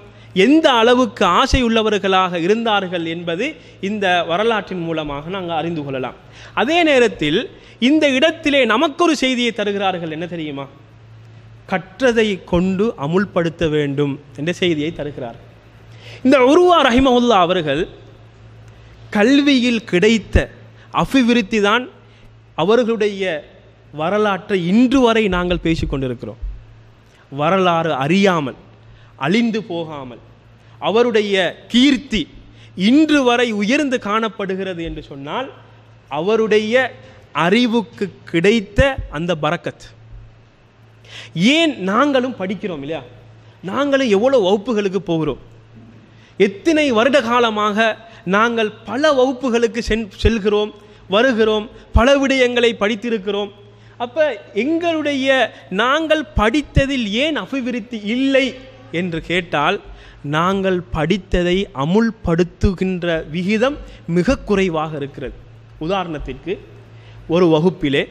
எந்த அளவுக்கு ஆசை உள்ளவர்களாக இருந்தார்கள் என்பது இந்த வரலாற்றின் மூலமாக நாங்கள் அறிந்து கொள்ளலாம் அதே நேரத்தில் இந்த இடத்திலே நமக்கொரு செய்தியை தருகிறார்கள் என்ன தெரியுமா கற்றதை கொண்டு அமுல்படுத்த வேண்டும் என்ற செய்தியை தருகிறார் இந்த உருவா ரஹிமவுல்லா அவர்கள் கல்வியில் கிடைத்த அபிவிருத்தி தான் அவர்களுடைய வரலாற்றை இன்று வரை நாங்கள் பேசிக்கொண்டிருக்கிறோம் வரலாறு அறியாமல் அழிந்து போகாமல் அவருடைய கீர்த்தி இன்று வரை உயர்ந்து காணப்படுகிறது என்று சொன்னால் அவருடைய அறிவுக்கு கிடைத்த அந்த பரக்கத் ஏன் நாங்களும் படிக்கிறோம் இல்லையா நாங்களும் எவ்வளோ வகுப்புகளுக்கு போகிறோம் எத்தனை வருட காலமாக நாங்கள் பல வகுப்புகளுக்கு சென் செல்கிறோம் வருகிறோம் பல விடயங்களை படித்திருக்கிறோம் அப்போ எங்களுடைய நாங்கள் படித்ததில் ஏன் அபிவிருத்தி இல்லை என்று கேட்டால் நாங்கள் படித்ததை அமுல்படுத்துகின்ற விகிதம் மிக குறைவாக இருக்கிறது உதாரணத்திற்கு ஒரு வகுப்பிலே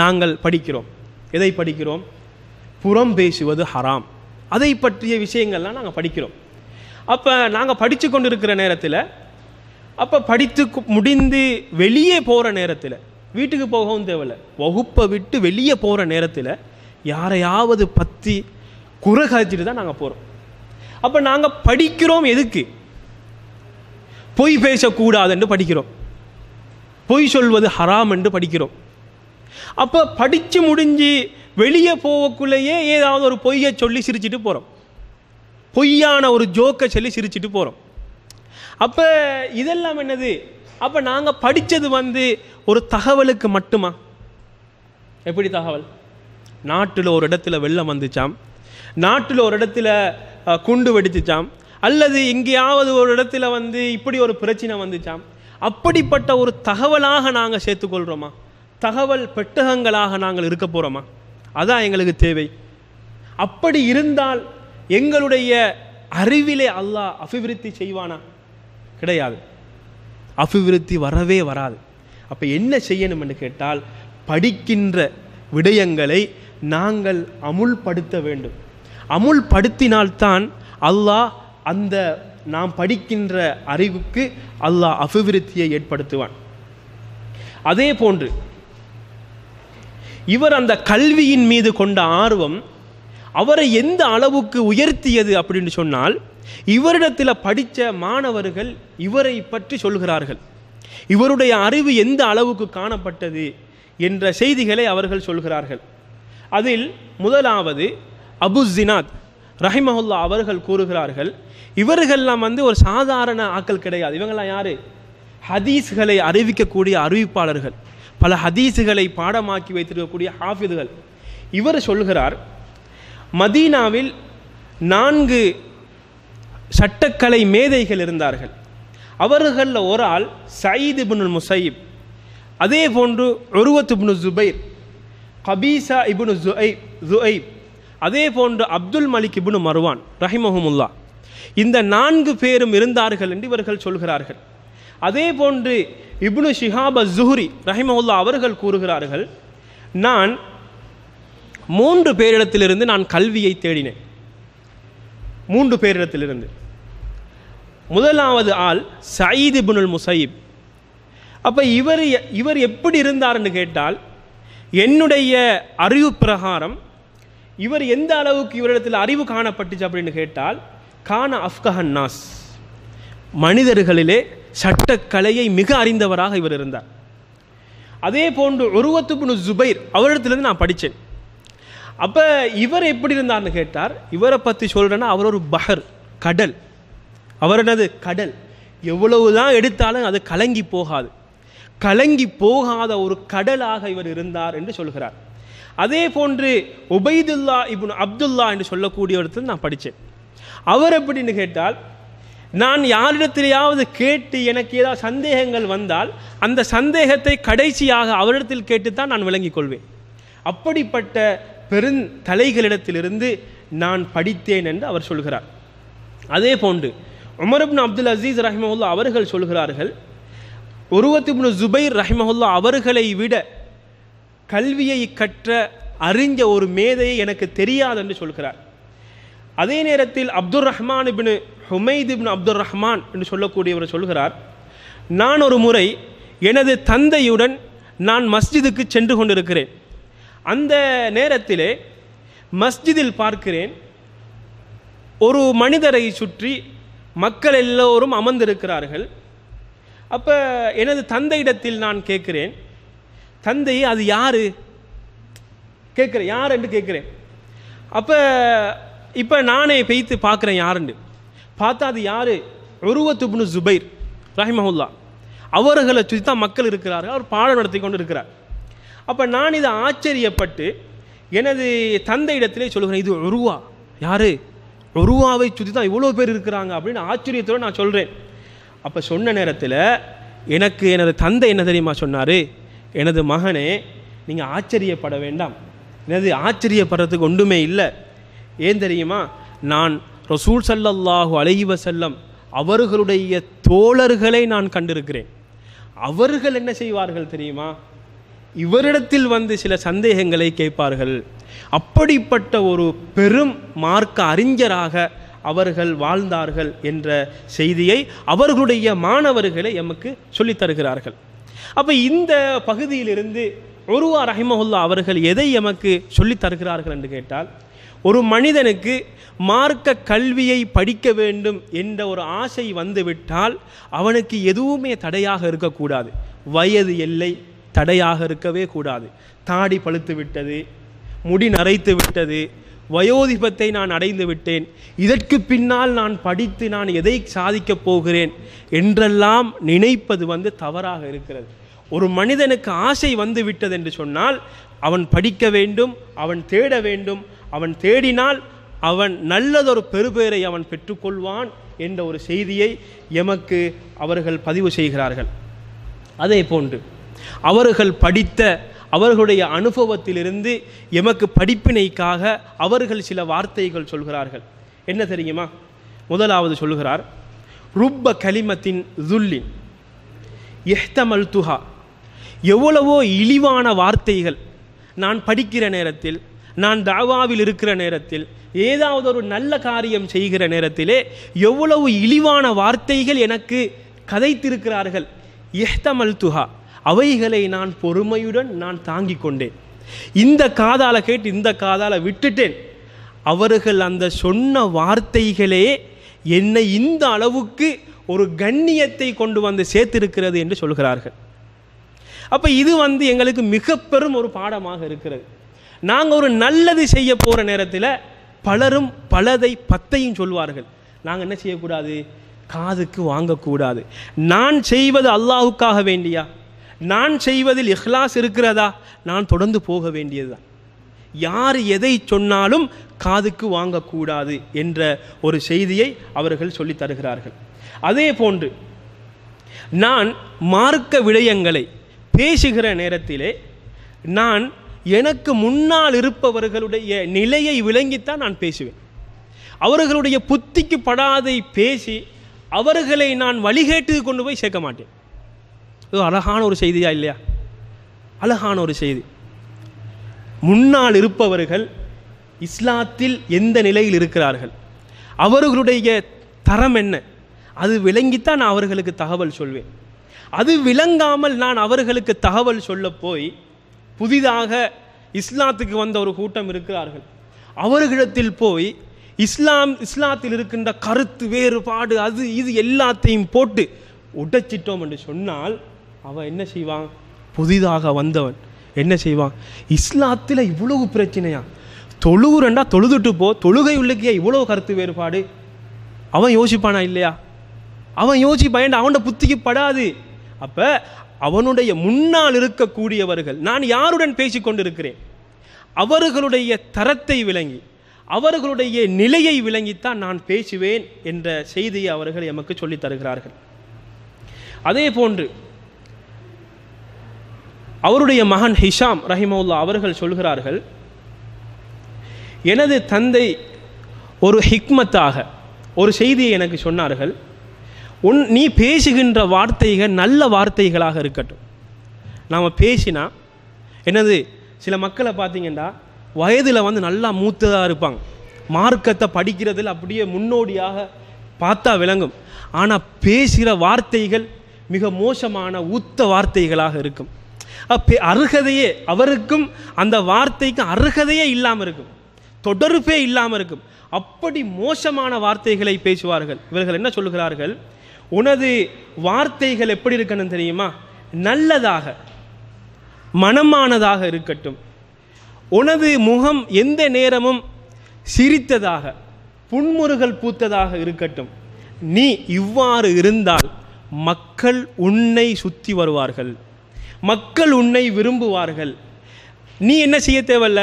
நாங்கள் படிக்கிறோம் எதை படிக்கிறோம் புறம் பேசுவது ஹராம் அதை பற்றிய விஷயங்கள்லாம் நாங்கள் படிக்கிறோம் அப்போ நாங்கள் படித்து கொண்டு இருக்கிற நேரத்தில் அப்போ படித்து முடிந்து வெளியே போகிற நேரத்தில் வீட்டுக்கு போகவும் தேவையில்ல வகுப்பை விட்டு வெளியே போகிற நேரத்தில் யாரையாவது பற்றி குறை தான் நாங்கள் போகிறோம் அப்போ நாங்கள் படிக்கிறோம் எதுக்கு பொய் பேசக்கூடாதுன்னு படிக்கிறோம் பொய் சொல்வது ஹராம் என்று படிக்கிறோம் அப்போ படித்து முடிஞ்சு வெளியே போகக்குள்ளேயே ஏதாவது ஒரு பொய்யை சொல்லி சிரிச்சிட்டு போகிறோம் பொய்யான ஒரு ஜோக்கை சொல்லி சிரிச்சிட்டு போகிறோம் அப்போ இதெல்லாம் என்னது அப்போ நாங்கள் படித்தது வந்து ஒரு தகவலுக்கு மட்டுமா எப்படி தகவல் நாட்டில் ஒரு இடத்துல வெள்ளம் வந்துச்சாம் நாட்டில் ஒரு இடத்துல குண்டு வெடிச்சிச்சாம் அல்லது எங்கேயாவது ஒரு இடத்துல வந்து இப்படி ஒரு பிரச்சனை வந்துச்சாம் அப்படிப்பட்ட ஒரு தகவலாக நாங்கள் சேர்த்துக்கொள்கிறோமா தகவல் பெட்டகங்களாக நாங்கள் இருக்க போகிறோமா அதான் எங்களுக்கு தேவை அப்படி இருந்தால் எங்களுடைய அறிவிலே அல்லாஹ் அபிவிருத்தி செய்வானா கிடையாது அபிவிருத்தி வரவே வராது அப்போ என்ன செய்யணும்னு கேட்டால் படிக்கின்ற விடயங்களை நாங்கள் அமுல்படுத்த வேண்டும் அமுல்படுத்தினால்தான் அல்லாஹ் அந்த நாம் படிக்கின்ற அறிவுக்கு அல்லாஹ் அபிவிருத்தியை ஏற்படுத்துவான் அதே போன்று இவர் அந்த கல்வியின் மீது கொண்ட ஆர்வம் அவரை எந்த அளவுக்கு உயர்த்தியது அப்படின்னு சொன்னால் இவரிடத்தில் படித்த மாணவர்கள் இவரை பற்றி சொல்கிறார்கள் இவருடைய அறிவு எந்த அளவுக்கு காணப்பட்டது என்ற செய்திகளை அவர்கள் சொல்கிறார்கள் அதில் முதலாவது அபு ஜினாத் ரஹிமஹுல்லா அவர்கள் கூறுகிறார்கள் இவர்கள்லாம் வந்து ஒரு சாதாரண ஆக்கள் கிடையாது இவங்கெல்லாம் யார் ஹதீஸ்களை அறிவிக்கக்கூடிய அறிவிப்பாளர்கள் பல ஹதீஸுகளை பாடமாக்கி வைத்திருக்கக்கூடிய ஹாஃபிதுகள் இவர் சொல்கிறார் மதீனாவில் நான்கு சட்டக்கலை மேதைகள் இருந்தார்கள் அவர்களில் ஒரு ஆள் சயீத் இபுனு முசைப் அதே போன்று ஒருவத் இபுனு ஜுபைர் கபீசா இபுனு ஜுஐப் ஜுஐப் அதே போன்று அப்துல் மலிக் இபுனு மருவான் ரஹிமஹமுல்லா இந்த நான்கு பேரும் இருந்தார்கள் என்று இவர்கள் சொல்கிறார்கள் அதே போன்று இப்னு ஷிஹாப் ஜுஹ்ரி ரஹிமவுல்லா அவர்கள் கூறுகிறார்கள் நான் மூன்று பேரிடத்திலிருந்து நான் கல்வியை தேடினேன் மூன்று பேரிடத்திலிருந்து முதலாவது ஆள் சயீத் இபுனுல் முசைப் அப்போ இவர் இவர் எப்படி இருந்தார்னு கேட்டால் என்னுடைய அறிவு பிரகாரம் இவர் எந்த அளவுக்கு இவரிடத்தில் அறிவு காணப்பட்டுச்சு அப்படின்னு கேட்டால் கான அஃப்கஹன் நாஸ் மனிதர்களிலே சட்டக்கலையை மிக அறிந்தவராக இவர் இருந்தார் அதே போன்று உருவத்து புனு ஜுபைர் அவரிடத்துலேருந்து நான் படித்தேன் அப்போ இவர் எப்படி இருந்தார்னு கேட்டார் இவரை பற்றி சொல்கிறேன்னா அவர் ஒரு பஹர் கடல் அவர் என்னது கடல் எவ்வளவு தான் எடுத்தாலும் அது கலங்கி போகாது கலங்கி போகாத ஒரு கடலாக இவர் இருந்தார் என்று சொல்கிறார் அதே போன்று உபைதுல்லா இப்னு அப்துல்லா என்று சொல்லக்கூடிய இடத்துல நான் படித்தேன் அவர் எப்படின்னு கேட்டால் நான் யாரிடத்திலேயாவது கேட்டு எனக்கு ஏதாவது சந்தேகங்கள் வந்தால் அந்த சந்தேகத்தை கடைசியாக அவரிடத்தில் கேட்டுத்தான் நான் விளங்கிக் கொள்வேன் அப்படிப்பட்ட பெருந்தலைகளிடத்திலிருந்து நான் படித்தேன் என்று அவர் சொல்கிறார் அதே போன்று உமரப்னு அப்துல் அசீஸ் ரஹ்மஹுல்லா அவர்கள் சொல்கிறார்கள் உருவத்திப்னு ஜுபைர் ரஹ்மஹுல்லா அவர்களை விட கல்வியை கற்ற அறிஞ்ச ஒரு மேதையை எனக்கு தெரியாது என்று சொல்கிறார் அதே நேரத்தில் Abdul Rahman ibn Humaid ibn Abdul Rahman என்று சொல்லக்கூடியவர் சொல்கிறார் நான் ஒரு முறை எனது தந்தையுடன் நான் மஸ்ஜிதுக்கு சென்று கொண்டிருக்கிறேன் அந்த நேரத்திலே மஸ்ஜிதில் பார்க்கிறேன் ஒரு மனிதரை சுற்றி மக்கள் எல்லோரும் அமர்ந்திருக்கிறார்கள் அப்போ எனது தந்தையிடத்தில் நான் கேட்குறேன் தந்தை அது யார் கேட்குறேன் யார் என்று கேட்குறேன் அப்போ இப்போ நானே பெய்த்து பார்க்குறேன் யாருன்னு பார்த்தா அது யார் உருவத்துப்னு ஜுபைர் ரஹிமஹுல்லா அவர்களை சுற்றி தான் மக்கள் இருக்கிறார்கள் அவர் பாடம் நடத்தி கொண்டு இருக்கிறார் அப்போ நான் இதை ஆச்சரியப்பட்டு எனது தந்தை இடத்திலே சொல்கிறேன் இது உருவா யார் உருவாவை சுற்றி தான் இவ்வளோ பேர் இருக்கிறாங்க அப்படின்னு ஆச்சரியத்தோடு நான் சொல்கிறேன் அப்போ சொன்ன நேரத்தில் எனக்கு எனது தந்தை என்ன தெரியுமா சொன்னார் எனது மகனே நீங்கள் ஆச்சரியப்பட வேண்டாம் எனது ஆச்சரியப்படுறதுக்கு ஒன்றுமே இல்லை ஏன் தெரியுமா நான் ரசூல் சல்லல்லாஹு அலஹி செல்லம் அவர்களுடைய தோழர்களை நான் கண்டிருக்கிறேன் அவர்கள் என்ன செய்வார்கள் தெரியுமா இவரிடத்தில் வந்து சில சந்தேகங்களை கேட்பார்கள் அப்படிப்பட்ட ஒரு பெரும் மார்க்க அறிஞராக அவர்கள் வாழ்ந்தார்கள் என்ற செய்தியை அவர்களுடைய மாணவர்களை எமக்கு தருகிறார்கள் அப்போ இந்த பகுதியிலிருந்து ஒருவா ரஹிமஹுல்லா அவர்கள் எதை எமக்கு சொல்லித் தருகிறார்கள் என்று கேட்டால் ஒரு மனிதனுக்கு மார்க்க கல்வியை படிக்க வேண்டும் என்ற ஒரு ஆசை வந்துவிட்டால் அவனுக்கு எதுவுமே தடையாக இருக்கக்கூடாது வயது எல்லை தடையாக இருக்கவே கூடாது தாடி பழுத்து விட்டது முடி நரைத்து விட்டது வயோதிபத்தை நான் அடைந்து விட்டேன் இதற்கு பின்னால் நான் படித்து நான் எதை சாதிக்கப் போகிறேன் என்றெல்லாம் நினைப்பது வந்து தவறாக இருக்கிறது ஒரு மனிதனுக்கு ஆசை வந்து விட்டது என்று சொன்னால் அவன் படிக்க வேண்டும் அவன் தேட வேண்டும் அவன் தேடினால் அவன் நல்லதொரு பெருபேரை அவன் பெற்றுக்கொள்வான் என்ற ஒரு செய்தியை எமக்கு அவர்கள் பதிவு செய்கிறார்கள் அதே போன்று அவர்கள் படித்த அவர்களுடைய அனுபவத்திலிருந்து எமக்கு படிப்பினைக்காக அவர்கள் சில வார்த்தைகள் சொல்கிறார்கள் என்ன தெரியுமா முதலாவது சொல்கிறார் ருப்ப கலிமத்தின் துல்லின் எஹ்தமல் துஹா எவ்வளவோ இழிவான வார்த்தைகள் நான் படிக்கிற நேரத்தில் நான் தாவாவில் இருக்கிற நேரத்தில் ஏதாவது ஒரு நல்ல காரியம் செய்கிற நேரத்திலே எவ்வளவு இழிவான வார்த்தைகள் எனக்கு கதைத்திருக்கிறார்கள் எஹ்தமல் துஹா அவைகளை நான் பொறுமையுடன் நான் தாங்கி கொண்டேன் இந்த காதால கேட்டு இந்த காதால விட்டுட்டேன் அவர்கள் அந்த சொன்ன வார்த்தைகளே என்னை இந்த அளவுக்கு ஒரு கண்ணியத்தை கொண்டு வந்து சேர்த்திருக்கிறது என்று சொல்கிறார்கள் அப்போ இது வந்து எங்களுக்கு மிக பெரும் ஒரு பாடமாக இருக்கிறது நாங்கள் ஒரு நல்லது செய்ய போகிற நேரத்தில் பலரும் பலதை பத்தையும் சொல்வார்கள் நாங்கள் என்ன செய்யக்கூடாது காதுக்கு வாங்கக்கூடாது நான் செய்வது அல்லாஹுக்காக வேண்டியா நான் செய்வதில் இஹ்லாஸ் இருக்கிறதா நான் தொடர்ந்து போக வேண்டியதுதான் யார் எதை சொன்னாலும் காதுக்கு வாங்கக்கூடாது என்ற ஒரு செய்தியை அவர்கள் சொல்லித் தருகிறார்கள் அதே போன்று நான் மார்க்க விடயங்களை பேசுகிற நேரத்திலே நான் எனக்கு முன்னால் இருப்பவர்களுடைய நிலையை விளங்கித்தான் நான் பேசுவேன் அவர்களுடைய புத்திக்கு படாதை பேசி அவர்களை நான் வழிகேட்டு கொண்டு போய் சேர்க்க மாட்டேன் இது அழகான ஒரு செய்தியா இல்லையா அழகான ஒரு செய்தி முன்னால் இருப்பவர்கள் இஸ்லாத்தில் எந்த நிலையில் இருக்கிறார்கள் அவர்களுடைய தரம் என்ன அது விளங்கித்தான் நான் அவர்களுக்கு தகவல் சொல்வேன் அது விளங்காமல் நான் அவர்களுக்கு தகவல் சொல்ல போய் புதிதாக இஸ்லாத்துக்கு வந்த ஒரு கூட்டம் இருக்கிறார்கள் அவர்களிடத்தில் போய் இஸ்லாம் இஸ்லாத்தில் இருக்கின்ற கருத்து வேறுபாடு அது இது எல்லாத்தையும் போட்டு உடைச்சிட்டோம் என்று சொன்னால் அவன் என்ன செய்வான் புதிதாக வந்தவன் என்ன செய்வான் இஸ்லாத்தில் இவ்வளவு பிரச்சனையா தொழுகுறண்டா தொழுதுட்டு போ தொழுகை உள்ளக்கியா இவ்வளோ கருத்து வேறுபாடு அவன் யோசிப்பானா இல்லையா அவன் யோசிப்பான் அவன்கிட்ட புத்திக்கு படாது அப்போ அவனுடைய முன்னால் இருக்கக்கூடியவர்கள் நான் யாருடன் கொண்டிருக்கிறேன் அவர்களுடைய தரத்தை விளங்கி அவர்களுடைய நிலையை விளங்கித்தான் நான் பேசுவேன் என்ற செய்தியை அவர்கள் எமக்கு சொல்லித் தருகிறார்கள் அதே போன்று அவருடைய மகன் ஹிஷாம் ரஹிமவுல்லா அவர்கள் சொல்கிறார்கள் எனது தந்தை ஒரு ஹிக்மத்தாக ஒரு செய்தியை எனக்கு சொன்னார்கள் உன் நீ பேசுகின்ற வார்த்தைகள் நல்ல வார்த்தைகளாக இருக்கட்டும் நாம் பேசினா என்னது சில மக்களை பார்த்தீங்கன்னா வயதில் வந்து நல்லா மூத்ததாக இருப்பாங்க மார்க்கத்தை படிக்கிறதில் அப்படியே முன்னோடியாக பார்த்தா விளங்கும் ஆனால் பேசுகிற வார்த்தைகள் மிக மோசமான ஊத்த வார்த்தைகளாக இருக்கும் அப்போ அருகதையே அவருக்கும் அந்த வார்த்தைக்கும் அருகதையே இல்லாமல் இருக்கும் தொடர்பே இல்லாமல் இருக்கும் அப்படி மோசமான வார்த்தைகளை பேசுவார்கள் இவர்கள் என்ன சொல்லுகிறார்கள் உனது வார்த்தைகள் எப்படி இருக்கணும் தெரியுமா நல்லதாக மனமானதாக இருக்கட்டும் உனது முகம் எந்த நேரமும் சிரித்ததாக புன்முறுகள் பூத்ததாக இருக்கட்டும் நீ இவ்வாறு இருந்தால் மக்கள் உன்னை சுற்றி வருவார்கள் மக்கள் உன்னை விரும்புவார்கள் நீ என்ன செய்ய தேவையில்ல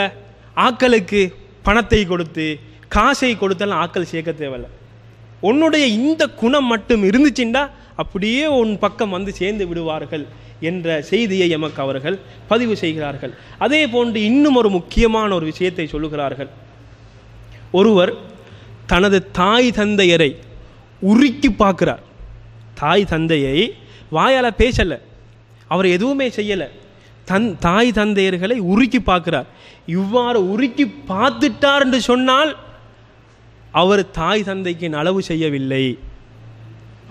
ஆக்களுக்கு பணத்தை கொடுத்து காசை கொடுத்தாலும் ஆக்கள் சேர்க்க தேவையில்லை உன்னுடைய இந்த குணம் மட்டும் இருந்துச்சுண்டா அப்படியே உன் பக்கம் வந்து சேர்ந்து விடுவார்கள் என்ற செய்தியை எமக்கு அவர்கள் பதிவு செய்கிறார்கள் அதே போன்று இன்னும் ஒரு முக்கியமான ஒரு விஷயத்தை சொல்லுகிறார்கள் ஒருவர் தனது தாய் தந்தையரை உருக்கி பார்க்கிறார் தாய் தந்தையை வாயால் பேசலை அவர் எதுவுமே செய்யலை தன் தாய் தந்தையர்களை உருக்கி பார்க்கிறார் இவ்வாறு உருக்கி பார்த்துட்டார் என்று சொன்னால் அவர் தாய் தந்தைக்கு நலவு செய்யவில்லை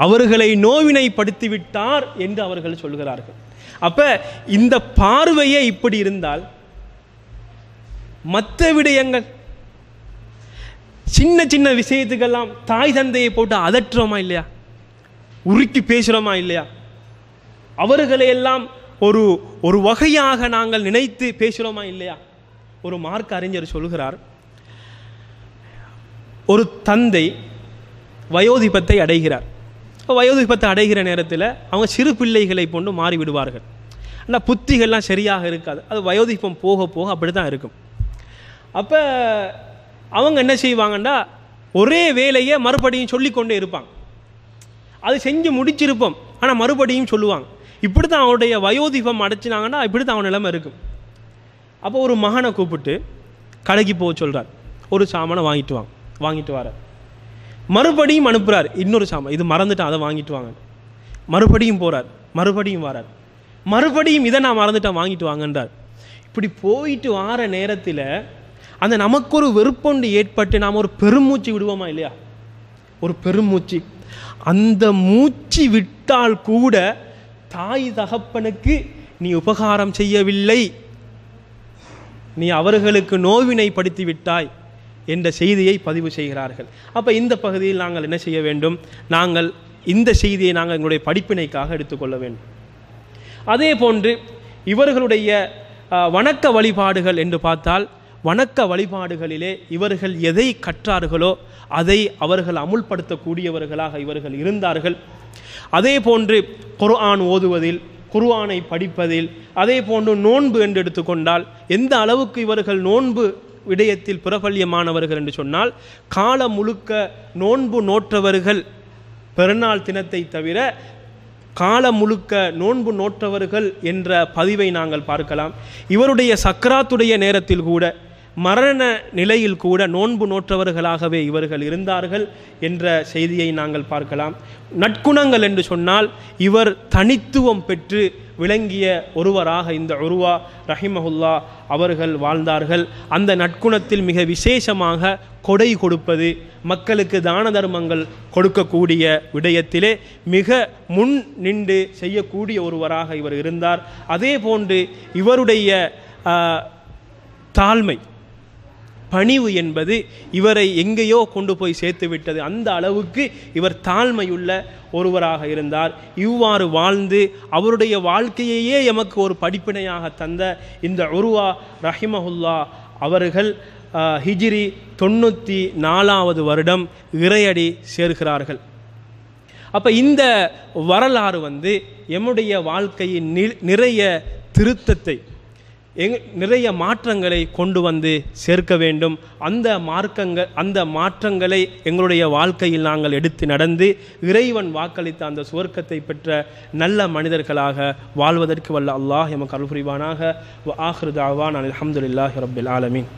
அவர்களை நோவினைப்படுத்திவிட்டார் என்று அவர்கள் சொல்கிறார்கள் அப்போ இந்த பார்வையே இப்படி இருந்தால் மற்ற விடயங்கள் சின்ன சின்ன விஷயத்துக்கெல்லாம் தாய் தந்தையை போட்டு அதற்றுறோமா இல்லையா உருக்கி பேசுகிறோமா இல்லையா அவர்களை எல்லாம் ஒரு ஒரு வகையாக நாங்கள் நினைத்து பேசுகிறோமா இல்லையா ஒரு மார்க் அறிஞர் சொல்கிறார் ஒரு தந்தை வயோதிபத்தை அடைகிறார் வயோதிபத்தை அடைகிற நேரத்தில் அவங்க சிறு பிள்ளைகளை போன்று மாறிவிடுவார்கள் ஆனால் புத்திகள்லாம் சரியாக இருக்காது அது வயோதிபம் போக போக அப்படி தான் இருக்கும் அப்போ அவங்க என்ன செய்வாங்கன்னா ஒரே வேலையை மறுபடியும் சொல்லிக்கொண்டே இருப்பாங்க அது செஞ்சு முடிச்சிருப்போம் ஆனால் மறுபடியும் சொல்லுவாங்க இப்படி தான் அவனுடைய வயோதிபம் அடைச்சினாங்கன்னா இப்படி தான் அவன் நிலைமை இருக்கும் அப்போ ஒரு மகனை கூப்பிட்டு கடைக்கு போக சொல்கிறார் ஒரு சாமானை வாங்கிட்டு வாங்க வாங்கிட்டு வர மறுபடியும் அனுப்புகிறார் இன்னொரு சாமான் இது மறந்துட்டேன் அதை வாங்கிட்டு வாங்க மறுபடியும் போகிறார் மறுபடியும் வரார் மறுபடியும் இதை நான் மறந்துட்டேன் வாங்கிட்டு வாங்கன்றார் இப்படி போயிட்டு வார நேரத்தில் அந்த நமக்கு ஒரு வெறுப்பொண்டு ஏற்பட்டு நாம் ஒரு பெருமூச்சு விடுவோமா இல்லையா ஒரு பெருமூச்சு அந்த மூச்சு விட்டால் கூட தாய் தகப்பனுக்கு நீ உபகாரம் செய்யவில்லை நீ அவர்களுக்கு நோவினை படுத்தி விட்டாய் என்ற செய்தியை பதிவு செய்கிறார்கள் அப்போ இந்த பகுதியில் நாங்கள் என்ன செய்ய வேண்டும் நாங்கள் இந்த செய்தியை நாங்கள் எங்களுடைய படிப்பினைக்காக எடுத்துக்கொள்ள வேண்டும் அதே போன்று இவர்களுடைய வணக்க வழிபாடுகள் என்று பார்த்தால் வணக்க வழிபாடுகளிலே இவர்கள் எதை கற்றார்களோ அதை அவர்கள் அமுல்படுத்தக்கூடியவர்களாக இவர்கள் இருந்தார்கள் அதே போன்று குர்ஆன் ஓதுவதில் குர்ஆனை படிப்பதில் அதே போன்று நோன்பு என்று எடுத்துக்கொண்டால் எந்த அளவுக்கு இவர்கள் நோன்பு விடயத்தில் பிரபல்யமானவர்கள் என்று சொன்னால் காலம் முழுக்க நோன்பு நோற்றவர்கள் பெருநாள் தினத்தை தவிர காலம் முழுக்க நோன்பு நோற்றவர்கள் என்ற பதிவை நாங்கள் பார்க்கலாம் இவருடைய சக்கராத்துடைய நேரத்தில் கூட மரண நிலையில் கூட நோன்பு நோற்றவர்களாகவே இவர்கள் இருந்தார்கள் என்ற செய்தியை நாங்கள் பார்க்கலாம் நற்குணங்கள் என்று சொன்னால் இவர் தனித்துவம் பெற்று விளங்கிய ஒருவராக இந்த உருவா ரஹிமஹுல்லா அவர்கள் வாழ்ந்தார்கள் அந்த நற்குணத்தில் மிக விசேஷமாக கொடை கொடுப்பது மக்களுக்கு தான தர்மங்கள் கொடுக்கக்கூடிய விடயத்திலே மிக முன் நின்று செய்யக்கூடிய ஒருவராக இவர் இருந்தார் அதே போன்று இவருடைய தாழ்மை பணிவு என்பது இவரை எங்கேயோ கொண்டு போய் சேர்த்து விட்டது அந்த அளவுக்கு இவர் தாழ்மையுள்ள ஒருவராக இருந்தார் இவ்வாறு வாழ்ந்து அவருடைய வாழ்க்கையையே எமக்கு ஒரு படிப்பினையாக தந்த இந்த உருவா ரஹிமஹுல்லா அவர்கள் ஹிஜிரி தொண்ணூற்றி நாலாவது வருடம் இறையடி சேர்கிறார்கள் அப்போ இந்த வரலாறு வந்து எம்முடைய வாழ்க்கையின் நிறைய திருத்தத்தை எங் நிறைய மாற்றங்களை கொண்டு வந்து சேர்க்க வேண்டும் அந்த மார்க்கங்கள் அந்த மாற்றங்களை எங்களுடைய வாழ்க்கையில் நாங்கள் எடுத்து நடந்து இறைவன் வாக்களித்த அந்த சுவர்க்கத்தை பெற்ற நல்ல மனிதர்களாக வாழ்வதற்கு வல்ல அல்லாஹ் எமக்கு அல்புரிவானாக ஆஹ்ருதாவான் அலமதுல்லாஹி ரபில் ஆலமின்